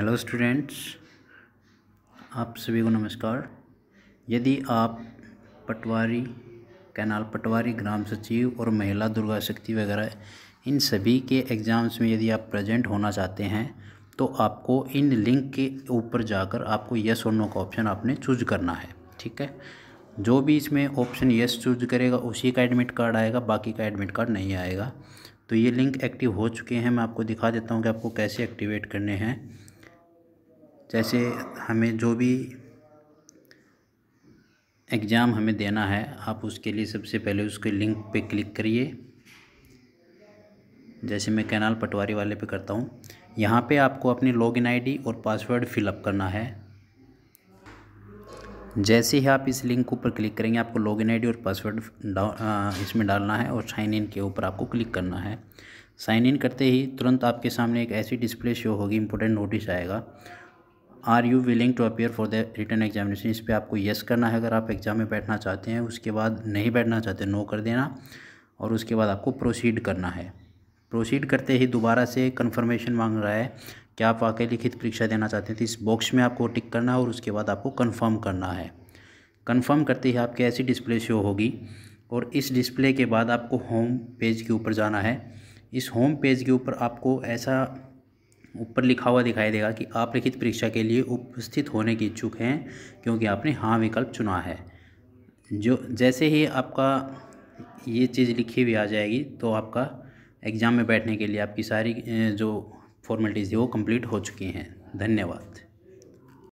hello students आप सभी को नमस्कार यदि आप पटवारी कैनाल पटवारी ग्राम सचिव और महिला दुर्गा शक्ति वगैरह इन सभी के एग्ज़ाम्स में यदि आप प्रेजेंट होना चाहते हैं तो आपको इन लिंक के ऊपर जाकर आपको यस और नो का ऑप्शन आपने चूज करना है ठीक है जो भी इसमें ऑप्शन यस चूज करेगा उसी का एडमिट कार्ड आएगा बाकी का एडमिट कार्ड नहीं आएगा तो ये लिंक एक्टिव हो चुके हैं मैं आपको दिखा देता हूँ कि आपको कैसे एक्टिवेट करने हैं जैसे हमें जो भी एग्ज़ाम हमें देना है आप उसके लिए सबसे पहले उसके लिंक पे क्लिक करिए जैसे मैं कैनाल पटवारी वाले पे करता हूँ यहाँ पे आपको अपनी लॉगिन आईडी और पासवर्ड फिलअप करना है जैसे ही आप इस लिंक के ऊपर क्लिक करेंगे आपको लॉगिन आईडी और पासवर्ड इसमें डालना है और साइन इन के ऊपर आपको क्लिक करना है साइन इन करते ही तुरंत आपके सामने एक ऐसी डिस्प्ले शो होगी इंपॉर्टेंट नोटिस आएगा are you willing to appear for the written examination इस पर आपको येस करना है अगर आप एग्ज़ाम में बैठना चाहते हैं उसके बाद नहीं बैठना चाहते नो कर देना और उसके बाद आपको प्रोसीड करना है प्रोसीड करते ही दोबारा से कन्फर्मेशन मांग रहा है कि आप वाकई लिखित परीक्षा देना चाहते हैं तो इस बॉक्स में आपको टिक करना है और उसके बाद आपको कन्फर्म करना है कन्फर्म करते ही आपकी ऐसी डिस्प्ले शो होगी और इस डिस्प्ले के बाद आपको होम पेज के ऊपर जाना है इस होम पेज के ऊपर आपको ऐसा ऊपर लिखा हुआ दिखाई देगा कि आप लिखित परीक्षा के लिए उपस्थित होने के इच्छुक हैं क्योंकि आपने हाँ विकल्प चुना है जो जैसे ही आपका ये चीज़ लिखी हुई आ जाएगी तो आपका एग्ज़ाम में बैठने के लिए आपकी सारी जो फॉर्मेलिटीज़ है वो कंप्लीट हो चुकी हैं धन्यवाद